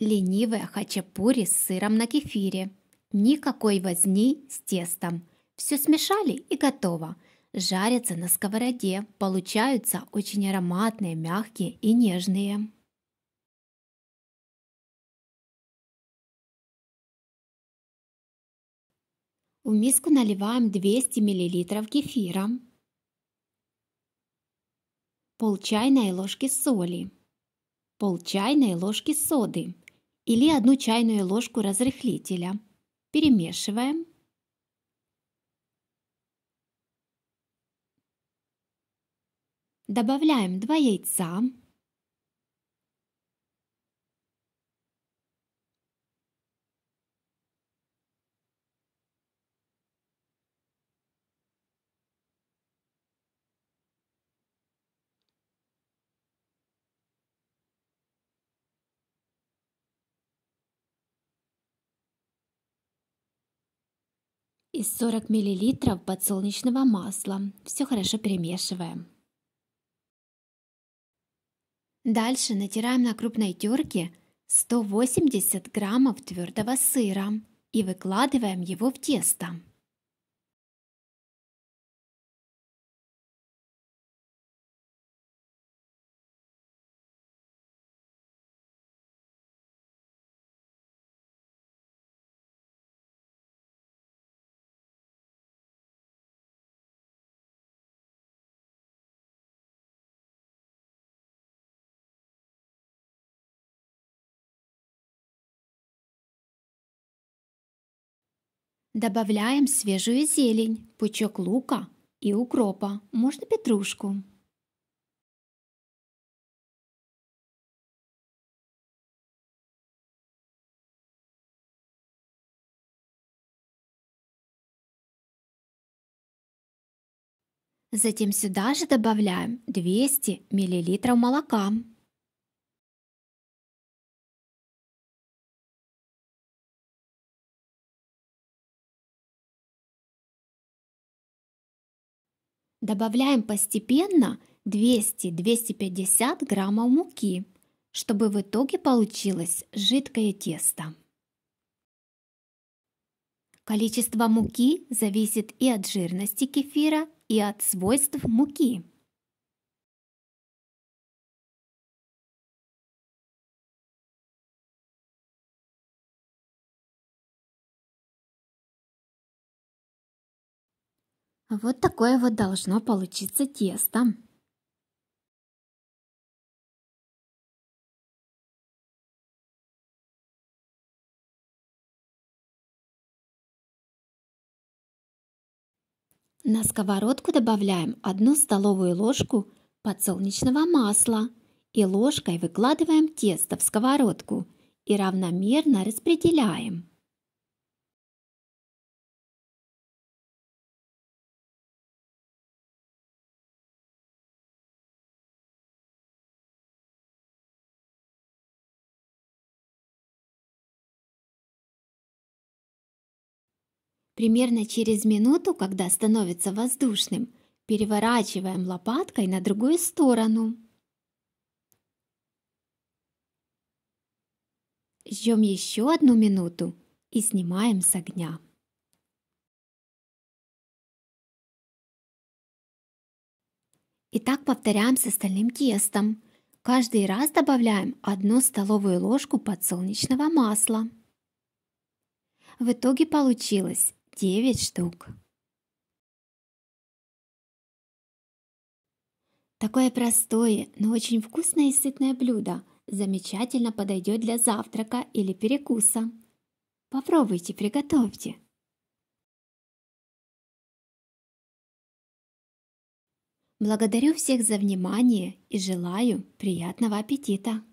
Ленивая хачапури с сыром на кефире. Никакой возни с тестом. Все смешали и готово. Жарятся на сковороде. Получаются очень ароматные, мягкие и нежные. В миску наливаем 200 мл кефира, пол чайной ложки соли, пол чайной ложки соды, или одну чайную ложку разрыхлителя. Перемешиваем. Добавляем 2 яйца. и 40 мл подсолнечного масла. Все хорошо перемешиваем. Дальше натираем на крупной терке 180 граммов твердого сыра и выкладываем его в тесто. Добавляем свежую зелень, пучок лука и укропа, можно петрушку. Затем сюда же добавляем 200 мл молока. Добавляем постепенно 200-250 граммов муки, чтобы в итоге получилось жидкое тесто. Количество муки зависит и от жирности кефира, и от свойств муки. Вот такое вот должно получиться тесто. На сковородку добавляем 1 столовую ложку подсолнечного масла и ложкой выкладываем тесто в сковородку и равномерно распределяем. Примерно через минуту, когда становится воздушным, переворачиваем лопаткой на другую сторону. Ждем еще одну минуту и снимаем с огня. И так повторяем с остальным тестом. Каждый раз добавляем одну столовую ложку подсолнечного масла. В итоге получилось 9 штук. Такое простое, но очень вкусное и сытное блюдо замечательно подойдет для завтрака или перекуса. Попробуйте, приготовьте. Благодарю всех за внимание и желаю приятного аппетита!